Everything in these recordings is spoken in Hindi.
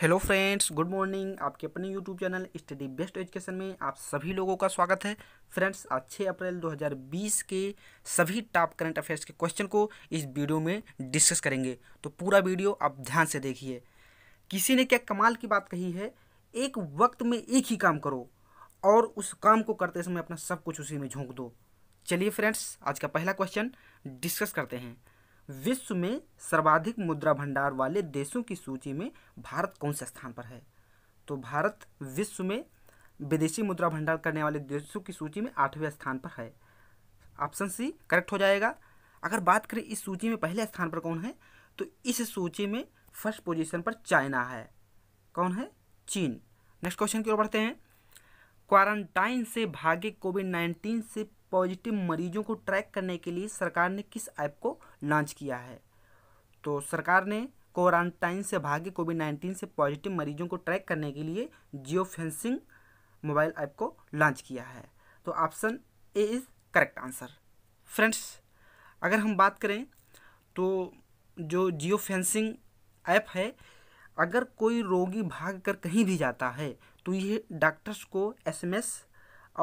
हेलो फ्रेंड्स गुड मॉर्निंग आपके अपने YouTube channel study best education में आप सभी लोगों का स्वागत है फ्रेंड्स आज छः अप्रैल 2020 के सभी टॉप करंट अफेयर्स के क्वेश्चन को इस वीडियो में डिस्कस करेंगे तो पूरा वीडियो आप ध्यान से देखिए किसी ने क्या कमाल की बात कही है एक वक्त में एक ही काम करो और उस काम को करते समय अपना सब कुछ उसी में झोंक दो चलिए फ्रेंड्स आज का पहला क्वेश्चन डिस्कस करते हैं विश्व में सर्वाधिक मुद्रा भंडार वाले देशों की सूची में भारत कौन से स्थान पर है तो भारत विश्व में विदेशी मुद्रा भंडार करने वाले देशों की सूची में आठवें स्थान पर है ऑप्शन सी करेक्ट हो जाएगा अगर बात करें इस सूची में पहले स्थान पर कौन है तो इस सूची में फर्स्ट पोजीशन पर चाइना है कौन है चीन नेक्स्ट क्वेश्चन की ओर बढ़ते हैं क्वारंटाइन से भागे कोविड नाइन्टीन से पॉजिटिव मरीजों को ट्रैक करने के लिए सरकार ने किस ऐप को लॉन्च किया है तो सरकार ने क्वारंटाइन से भागे कोविड नाइन्टीन से पॉजिटिव मरीजों को ट्रैक करने के लिए जियो फेंसिंग मोबाइल ऐप को लॉन्च किया है तो option A is correct answer friends अगर हम बात करें तो जो जियो फेंसिंग ऐप है अगर कोई रोगी भाग कर कहीं भी जाता है तो यह डॉक्टर्स को एसएमएस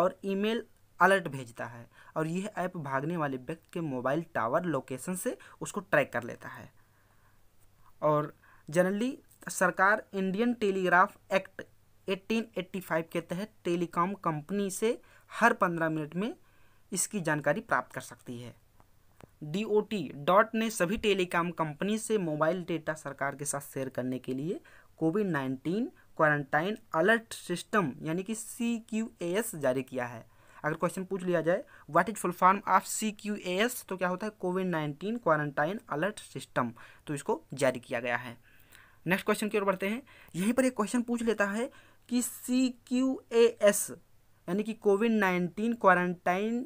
और ईमेल अलर्ट भेजता है और यह ऐप भागने वाले व्यक्ति के मोबाइल टावर लोकेशन से उसको ट्रैक कर लेता है और जनरली सरकार इंडियन टेलीग्राफ एक्ट 1885 के तहत टेलीकॉम कंपनी से हर पंद्रह मिनट में इसकी जानकारी प्राप्त कर सकती है डी ओ टी डॉट ने सभी टेलीकॉम कंपनी से मोबाइल डेटा सरकार के साथ शेयर करने के लिए covid nineteen quarantine alert system यानी कि सी क्यू ए एस जारी किया है अगर क्वेश्चन पूछ लिया जाए what is full form of C Q A S तो क्या होता है covid nineteen quarantine alert system तो इसको जारी किया गया है नेक्स्ट क्वेश्चन की ओर बढ़ते हैं यहीं पर एक क्वेश्चन पूछ लेता है कि सी क्यू ए एस यानी कि covid nineteen quarantine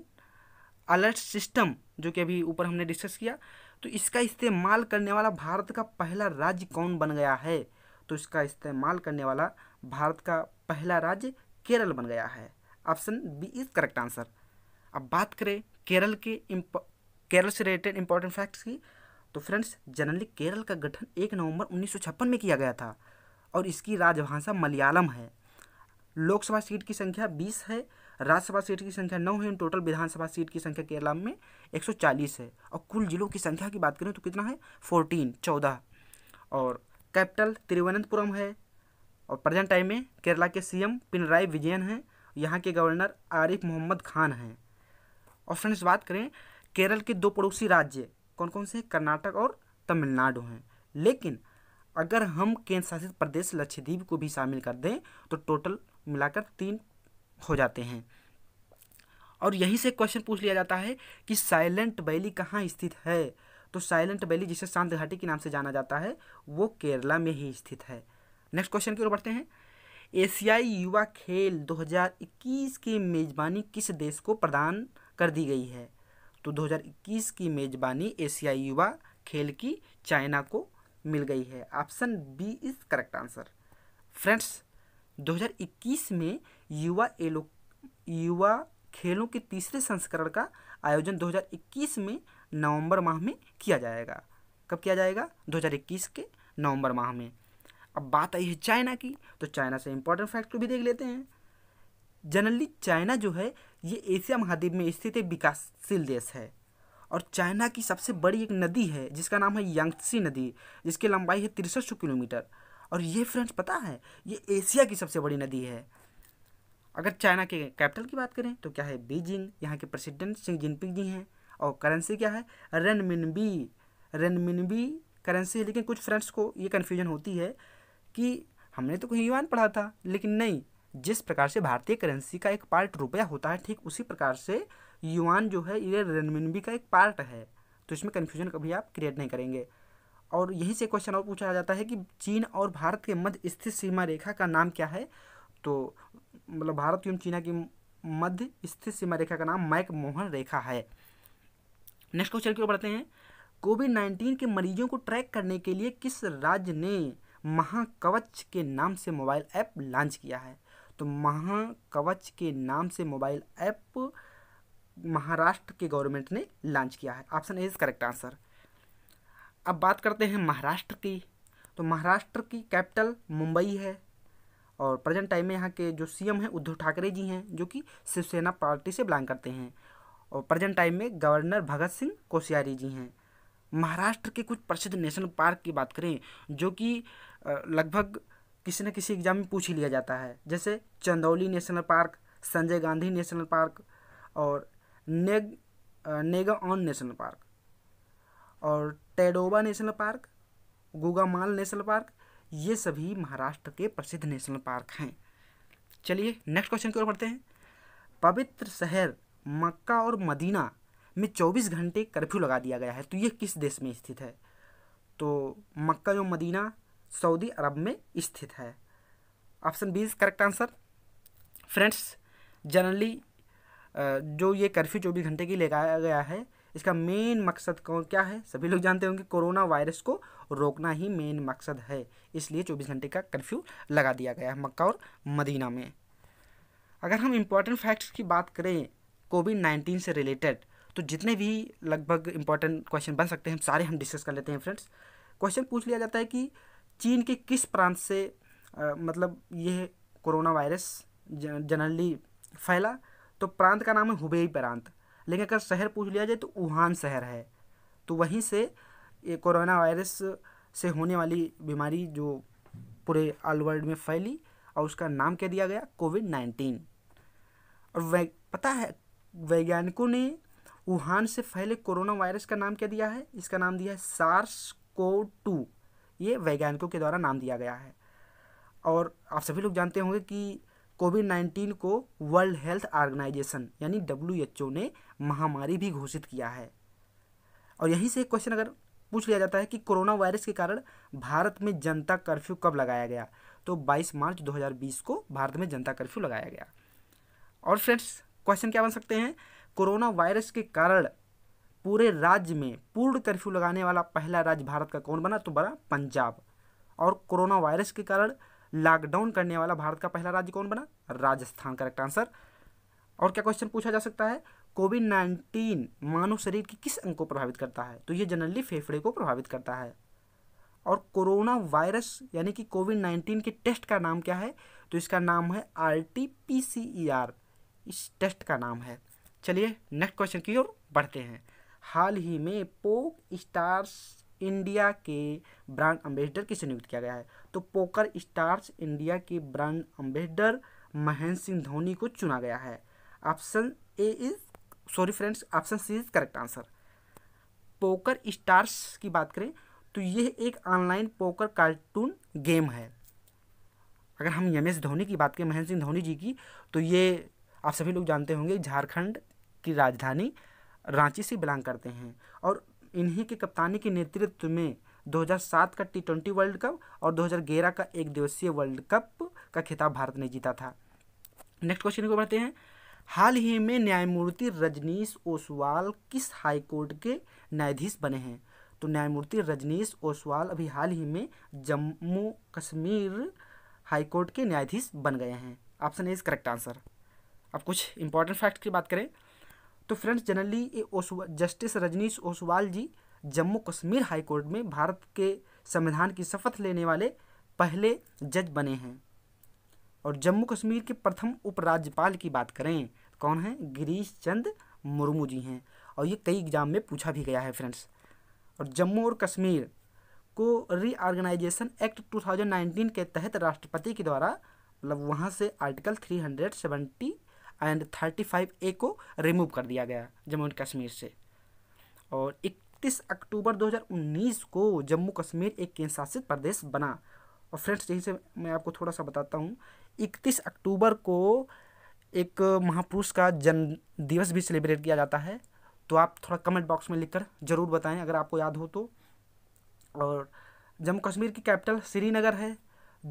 alert system जो कि अभी ऊपर हमने डिस्कस किया तो इसका इस्तेमाल करने वाला भारत का पहला राज्य कौन बन गया है तो इसका इस्तेमाल करने वाला भारत का पहला राज्य केरल बन गया है option B is correct answer अब बात करें केरल के केरल से रिलेटेड इंपॉर्टेंट फैक्ट्स की तो फ्रेंड्स जनरली केरल का गठन एक नवंबर उन्नीस में किया गया था और इसकी राजभाषा मलयालम है लोकसभा सीट की संख्या 20 है राज्यसभा सीट की संख्या 9 है टोटल विधानसभा सीट की संख्या केरला में 140 है और कुल जिलों की संख्या की बात करें तो कितना है 14 14 और कैपिटल तिरुवनंतपुरम है और प्रेजेंट टाइम में केरला के सीएम पिनराई विजयन हैं यहाँ के गवर्नर आरिफ मोहम्मद खान हैं और फ्रेंड्स बात करें केरल के दो पड़ोसी राज्य कौन कौन से कर्नाटक और तमिलनाडु हैं लेकिन अगर हम केंद्र शासित प्रदेश लक्षद्वीप को भी शामिल कर दें तो टोटल मिलाकर तीन हो जाते हैं और यहीं से क्वेश्चन पूछ लिया जाता है कि साइलेंट वैली कहाँ स्थित है तो साइलेंट वैली जिसे शांत घाटी के नाम से जाना जाता है वो केरला में ही स्थित है नेक्स्ट क्वेश्चन की ओर बढ़ते हैं एशियाई युवा खेल 2021 की मेज़बानी किस देश को प्रदान कर दी गई है तो 2021 की मेज़बानी एशियाई युवा खेल की चाइना को मिल गई है option B is correct answer friends 2021 में युवा एलो युवा खेलों के तीसरे संस्करण का आयोजन 2021 में नवंबर माह में किया जाएगा कब किया जाएगा 2021 के नवंबर माह में अब बात आई है चाइना की तो चाइना से इम्पोर्टेंट फैक्ट को भी देख लेते हैं जनरली चाइना जो है ये एशिया महाद्वीप में स्थित एक विकासशील देश है और चाइना की सबसे बड़ी एक नदी है जिसका नाम है यांगसी नदी जिसकी लंबाई है तिरसठ सौ किलोमीटर और ये फ्रेंड्स पता है ये एशिया की सबसे बड़ी नदी है अगर चाइना के कैपिटल की बात करें तो क्या है बीजिंग यहाँ के प्रेसिडेंट सिंग जिनपिंग जी हैं और करेंसी क्या है रनमिनबी रेनमिनबी करेंसी है लेकिन कुछ फ्रेंड्स को ये कन्फ्यूजन होती है कि हमने तो कहीं युवान पढ़ा था लेकिन नहीं जिस प्रकार से भारतीय करेंसी का एक पार्ट रुपया होता है ठीक उसी प्रकार से युवान जो है ये रनमिनबी का एक पार्ट है तो इसमें कन्फ्यूजन कभी आप क्रिएट नहीं करेंगे और यहीं से क्वेश्चन और पूछा जाता है कि चीन और भारत के मध्य स्थित सीमा रेखा का नाम क्या है तो मतलब भारत एवं चीना की मध्य स्थित सीमा रेखा का नाम मैक मोहन रेखा है नेक्स्ट क्वेश्चन की ओर बढ़ते हैं कोविड नाइन्टीन के मरीजों को ट्रैक करने के लिए किस राज्य ने महाकवच के नाम से मोबाइल ऐप लॉन्च किया है तो महाकवच के नाम से मोबाइल ऐप महाराष्ट्र के गवर्नमेंट ने लॉन्च किया है option A is correct answer अब बात करते हैं महाराष्ट्र की तो महाराष्ट्र की कैपिटल मुंबई है और प्रेजेंट टाइम में यहाँ के जो सीएम हैं उद्धव ठाकरे जी हैं जो कि शिवसेना पार्टी से बिलोंग करते हैं और प्रेजेंट टाइम में गवर्नर भगत सिंह कोश्यारी जी हैं महाराष्ट्र के कुछ प्रसिद्ध नेशनल पार्क की बात करें जो कि लगभग किसी न किसी एग्जाम में पूछ ही लिया जाता है जैसे Chandoli national park Sanjay Gandhi national park और नेग नेगा ऑन नेशनल पार्क और Tadoba national park Gugamal national park ये सभी महाराष्ट्र के प्रसिद्ध नेशनल पार्क हैं चलिए नेक्स्ट क्वेश्चन की ओर पढ़ते हैं पवित्र शहर मक्का और मदीना में 24 घंटे कर्फ्यू लगा दिया गया है तो ये किस देश में स्थित है तो मक्का जो मदीना सऊदी अरब में स्थित है option B is correct answer friends generally जो ये कर्फ्यू चौबीस घंटे की लगाया गया है इसका मेन मकसद कौन क्या है सभी लोग जानते होंगे कोरोना वायरस को रोकना ही मेन मकसद है इसलिए चौबीस घंटे का कर्फ्यू लगा दिया गया है मक्का और मदीना में अगर हम इम्पोर्टेंट फैक्ट्स की बात करें कोविड नाइन्टीन से रिलेटेड तो जितने भी लगभग इंपॉर्टेंट क्वेश्चन बन सकते हैं सारे हम डिस्कस कर लेते हैं फ्रेंड्स क्वेश्चन पूछ लिया जाता है कि चीन के किस प्रांत से आ, मतलब यह कोरोना वायरस जनरली फैला तो प्रांत का नाम है हुबेई प्रांत लेकिन अगर शहर पूछ लिया जाए तो वुहान शहर है तो वहीं से ये कोरोना वायरस से होने वाली बीमारी जो पूरे ऑल वर्ल्ड में फैली और उसका नाम क्या दिया गया कोविड नाइन्टीन और वै पता है वैज्ञानिकों ने वुहान से फैले कोरोना वायरस का नाम क्या दिया है इसका नाम दिया है सार्स को टू ये वैज्ञानिकों के द्वारा नाम दिया गया है और आप सभी लोग जानते होंगे कि कोविड नाइन्टीन को वर्ल्ड हेल्थ ऑर्गेनाइजेशन यानी डब्ल्यू एच ओ ने महामारी भी घोषित किया है और यहीं से एक क्वेश्चन अगर पूछ लिया जाता है कि कोरोना वायरस के कारण भारत में जनता कर्फ्यू कब लगाया गया तो 22 मार्च 2020 को भारत में जनता कर्फ्यू लगाया गया और फ्रेंड्स क्वेश्चन क्या बन सकते हैं कोरोना वायरस के कारण पूरे राज्य में पूर्ण कर्फ्यू लगाने वाला पहला राज्य भारत का कौन बना तो बना पंजाब और कोरोना वायरस के कारण लॉकडाउन करने वाला भारत का पहला राज्य कौन बना राजस्थान करेक्ट आंसर और क्या क्वेश्चन पूछा जा सकता है कोविड नाइन्टीन मानव शरीर के किस अंग को प्रभावित करता है तो ये जनरली फेफड़े को प्रभावित करता है और कोरोना वायरस यानी कि कोविड नाइन्टीन के टेस्ट का नाम क्या है तो इसका नाम है R T P C R आर इस टेस्ट का नाम है चलिए नेक्स्ट क्वेश्चन की ओर बढ़ते हैं हाल ही में पोक स्टार्स इंडिया के ब्रांड अम्बेसडर किसे नियुक्त किया गया है तो पोकर स्टार्स इंडिया के ब्रांड अम्बेसडर महेंद्र सिंह धोनी को चुना गया है option A is sorry friends option C is correct answer PokerStars की बात करें तो यह एक ऑनलाइन पोकर कार्टून गेम है अगर हम एम एस धोनी की बात करें महेंद्र सिंह धोनी जी की तो ये आप सभी लोग जानते होंगे झारखंड की राजधानी रांची से बिलोंग करते हैं और इन्हीं के कप्तानी के नेतृत्व में 2007 का टी ट्वेंटी वर्ल्ड कप और 2011 का एक दिवसीय वर्ल्ड कप का खिताब भारत ने जीता था नेक्स्ट क्वेश्चन को बढ़ते हैं हाल ही में न्यायमूर्ति रजनीश ओसवाल किस हाई कोर्ट के न्यायाधीश बने हैं तो न्यायमूर्ति रजनीश ओसवाल अभी हाल ही में जम्मू कश्मीर हाई कोर्ट के न्यायाधीश बन गए हैं option A is correct answer अब कुछ इंपॉर्टेंट फैक्ट की बात करें तो फ्रेंड्स जनरली ये justice Rajnish Oswal ji Jammu Kashmir high court में भारत के संविधान की शपथ लेने वाले पहले जज बने हैं और जम्मू कश्मीर के प्रथम उपराज्यपाल की बात करें कौन है गिरीश चंद मुर्मू जी हैं और ये कई एग्जाम में पूछा भी गया है फ्रेंड्स और जम्मू और कश्मीर को रीऑर्गेनाइजेशन एक्ट 2019 के तहत राष्ट्रपति के द्वारा मतलब वहाँ से article 370 and thirty five A को रिमूव कर दिया गया जम्मू एंड कश्मीर से और इकतीस अक्टूबर 2019 को जम्मू कश्मीर एक केंद्र शासित प्रदेश बना और फ्रेंड्स यहीं से मैं आपको थोड़ा सा बताता हूँ इकतीस अक्टूबर को एक महापुरुष का जन्म दिवस भी सेलिब्रेट किया जाता है तो आप थोड़ा कमेंट बॉक्स में लिखकर ज़रूर बताएं अगर आपको याद हो तो और जम्मू कश्मीर की कैपिटल श्रीनगर है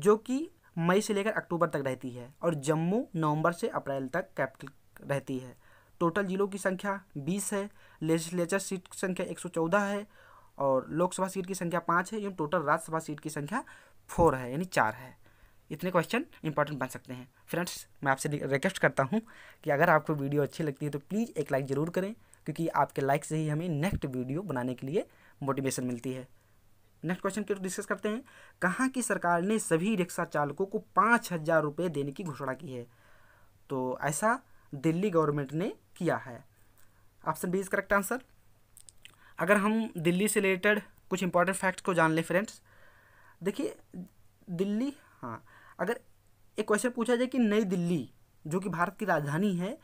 जो कि मई से लेकर अक्टूबर तक रहती है और जम्मू नवंबर से अप्रैल तक कैपिटल रहती है टोटल जिलों की संख्या बीस है लेजिस्लेचर सीट की संख्या एक सौ चौदह है और लोकसभा सीट की संख्या पाँच है एवं टोटल राज्यसभा सीट की संख्या फोर है यानी चार है इतने क्वेश्चन इंपॉर्टेंट बन सकते हैं फ्रेंड्स मैं आपसे रिक्वेस्ट करता हूँ कि अगर आपको वीडियो अच्छी लगती है तो प्लीज़ एक लाइक ज़रूर करें क्योंकि आपके लाइक से ही हमें नेक्स्ट वीडियो बनाने के लिए मोटिवेशन मिलती है नेक्स्ट क्वेश्चन के डिस्कस करते हैं कहाँ की सरकार ने सभी रिक्शा चालकों को पाँच हज़ार रुपये देने की घोषणा की है तो ऐसा दिल्ली गवर्नमेंट ने किया है option B is correct answer अगर हम दिल्ली से रिलेटेड कुछ इंपॉर्टेंट फैक्ट्स को जान लें फ्रेंड्स देखिए दिल्ली हाँ अगर एक क्वेश्चन पूछा जाए कि नई दिल्ली जो कि भारत की राजधानी है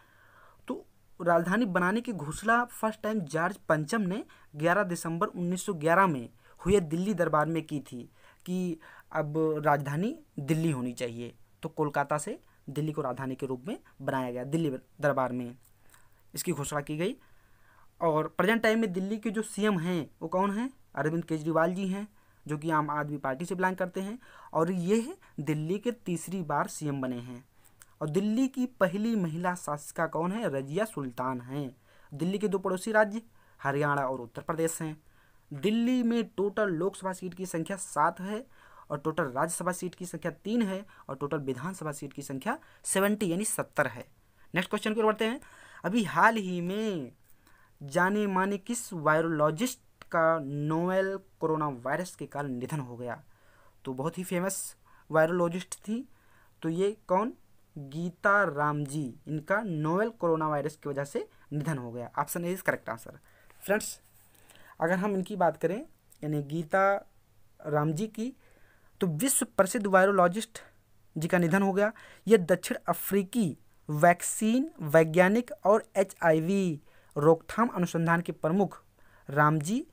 तो राजधानी बनाने की घोषणा फर्स्ट टाइम जॉर्ज पंचम ने 11 दिसंबर 1911 में हुए दिल्ली दरबार में की थी कि अब राजधानी दिल्ली होनी चाहिए तो कोलकाता से दिल्ली को राजधानी के रूप में बनाया गया दिल्ली दरबार में इसकी घोषणा की गई और प्रेजेंट टाइम में दिल्ली के जो सीएम हैं वो कौन हैं अरविंद केजरीवाल जी हैं जो कि आम आदमी पार्टी से बिलोंग करते हैं और ये दिल्ली के तीसरी बार सीएम बने हैं और दिल्ली की पहली महिला शासिका कौन है रजिया सुल्तान हैं दिल्ली के दो पड़ोसी राज्य हरियाणा और उत्तर प्रदेश हैं दिल्ली में टोटल लोकसभा सीट की संख्या सात है और टोटल राज्यसभा सीट की संख्या तीन है और टोटल विधानसभा सीट की संख्या सेवेंटी यानी सत्तर है नेक्स्ट क्वेश्चन की ओर बढ़ते हैं अभी हाल ही में जाने माने किस वायरोलॉजिस्ट का नोवेल कोरोना वायरस के कारण निधन हो गया तो बहुत ही फेमस वायरोलॉजिस्ट थी तो ये कौन गीता राम जी इनका नोवेल कोरोना वायरस की वजह से निधन हो गया option is correct answer friends अगर हम इनकी बात करें यानी गीता राम जी की तो विश्व प्रसिद्ध वायरोलॉजिस्ट जी का निधन हो गया यह दक्षिण अफ्रीकी वैक्सीन वैज्ञानिक और एच रोकथाम अनुसंधान के प्रमुख रामजी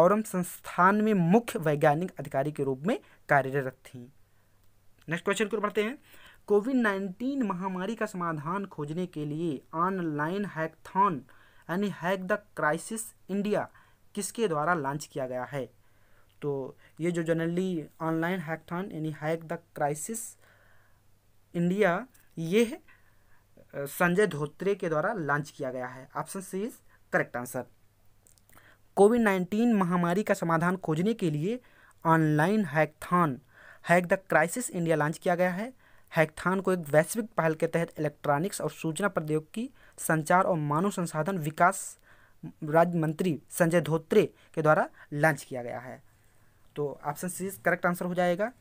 औरम संस्थान में मुख्य वैज्ञानिक अधिकारी के रूप में कार्यरत थी नेक्स्ट क्वेश्चन की ओर बढ़ते हैं कोविड नाइन्टीन महामारी का समाधान खोजने के लिए ऑनलाइन हैकथॉन यानी हैक द क्राइसिस इंडिया किसके द्वारा लॉन्च किया गया है तो ये जो जनरली ऑनलाइन हैकथॉन यानी हैक द क्राइसिस इंडिया ये संजय धोत्रे के द्वारा लॉन्च किया गया है option C is correct answer covid nineteen महामारी का समाधान खोजने के लिए online hackathon hack the crisis India launch किया गया है हैकथान को एक वैश्विक पहल के तहत इलेक्ट्रॉनिक्स और सूचना प्रौद्योगिकी संचार और मानव संसाधन विकास राज्य मंत्री संजय धोत्रे के द्वारा लॉन्च किया गया है तो ऑप्शन सी करेक्ट आंसर हो जाएगा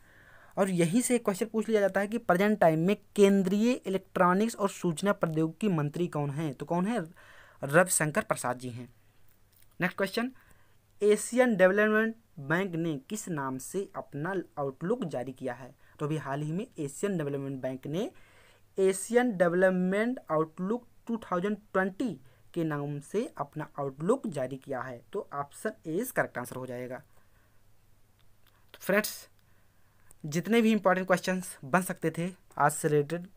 और यहीं से क्वेश्चन पूछ लिया जाता है कि प्रेजेंट टाइम में केंद्रीय इलेक्ट्रॉनिक्स और सूचना प्रौद्योगिकी मंत्री कौन है तो कौन है रविशंकर प्रसाद जी हैं next question Asian Development Bank ने किस नाम से अपना आउटलुक जारी किया है तो अभी हाल ही में एशियन डेवलपमेंट बैंक ने एशियन डेवलपमेंट आउटलुक 2020 के नाम से अपना आउटलुक जारी किया है तो ऑप्शन ए इस करेक्ट आंसर हो जाएगा तो फ्रेंड्स जितने भी इंपॉर्टेंट क्वेश्चंस बन सकते थे आज से रिलेटेड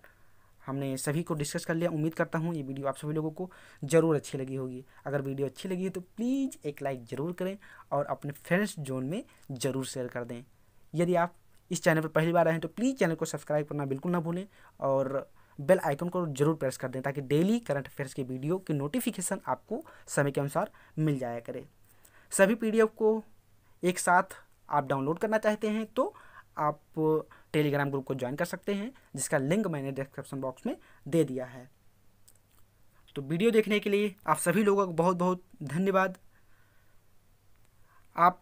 हमने सभी को डिस्कस कर लिया उम्मीद करता हूँ ये वीडियो आप सभी लोगों को ज़रूर अच्छी लगी होगी अगर वीडियो अच्छी लगी है तो प्लीज़ एक लाइक ज़रूर करें और अपने फ्रेंड्स जोन में ज़रूर शेयर कर दें यदि आप इस चैनल पर पहली बार आए हैं तो प्लीज़ चैनल को सब्सक्राइब करना बिल्कुल ना भूलें और बेल आइकन को जरूर प्रेस कर दें ताकि डेली करंट अफेयर्स की वीडियो की नोटिफिकेशन आपको समय के अनुसार मिल जाया करे सभी पी को एक साथ आप डाउनलोड करना चाहते हैं तो आप टेलीग्राम ग्रुप को ज्वाइन कर सकते हैं जिसका लिंक मैंने डिस्क्रिप्शन बॉक्स में दे दिया है तो वीडियो देखने के लिए आप सभी लोगों को बहुत बहुत धन्यवाद आप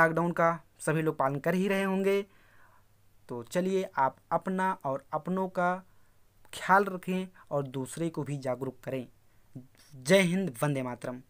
लॉकडाउन का सभी लोग पालन कर ही रहे होंगे तो चलिए आप अपना और अपनों का ख्याल रखें और दूसरे को भी जागरूक करें जय हिंद वंदे मातरम